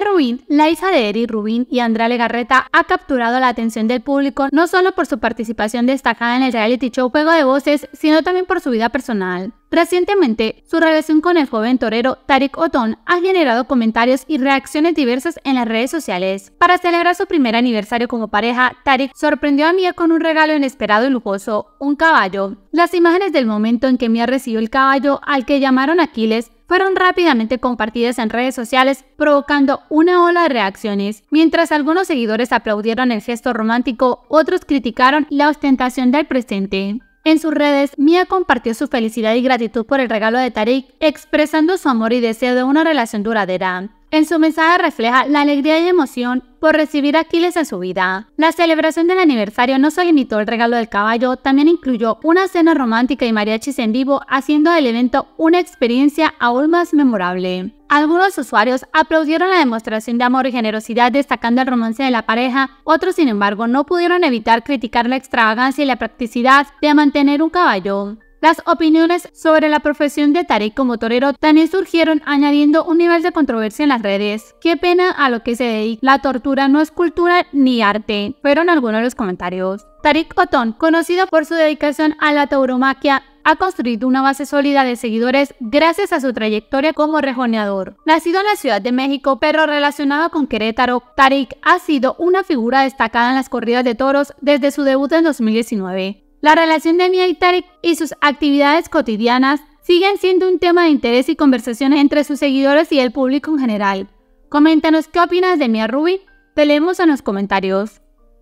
Rubín, la hija de Eric Rubín y Andrea Legarreta, ha capturado la atención del público no solo por su participación destacada en el reality show Juego de Voces, sino también por su vida personal. Recientemente, su relación con el joven torero Tarik Otón ha generado comentarios y reacciones diversas en las redes sociales. Para celebrar su primer aniversario como pareja, Tarik sorprendió a Mia con un regalo inesperado y lujoso, un caballo. Las imágenes del momento en que Mia recibió el caballo, al que llamaron Aquiles, fueron rápidamente compartidas en redes sociales provocando una ola de reacciones. Mientras algunos seguidores aplaudieron el gesto romántico, otros criticaron la ostentación del presente. En sus redes, Mia compartió su felicidad y gratitud por el regalo de Tariq, expresando su amor y deseo de una relación duradera. En su mensaje refleja la alegría y emoción por recibir a Aquiles en su vida. La celebración del aniversario no solo limitó el regalo del caballo, también incluyó una cena romántica y mariachis en vivo, haciendo del evento una experiencia aún más memorable. Algunos usuarios aplaudieron la demostración de amor y generosidad destacando el romance de la pareja, otros sin embargo no pudieron evitar criticar la extravagancia y la practicidad de mantener un caballo. Las opiniones sobre la profesión de Tarik como torero también surgieron añadiendo un nivel de controversia en las redes. Qué pena a lo que se dedica. La tortura no es cultura ni arte, fueron algunos de los comentarios. Tarik Otón, conocido por su dedicación a la tauromaquia, ha construido una base sólida de seguidores gracias a su trayectoria como rejoneador. Nacido en la Ciudad de México, pero relacionado con Querétaro, Tarik ha sido una figura destacada en las corridas de toros desde su debut en 2019. La relación de Mia y Tarek y sus actividades cotidianas siguen siendo un tema de interés y conversación entre sus seguidores y el público en general. Coméntanos qué opinas de Mia Ruby. Te leemos en los comentarios.